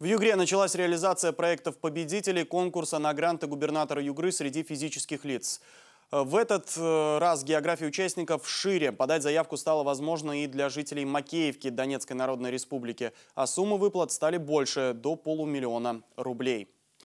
В Югре началась реализация проектов победителей конкурса на гранты губернатора Югры среди физических лиц. Э, в этот э, раз география участников шире. Подать заявку стало возможно и для жителей Макеевки Донецкой Народной Республики. А суммы выплат стали больше – до полумиллиона рублей.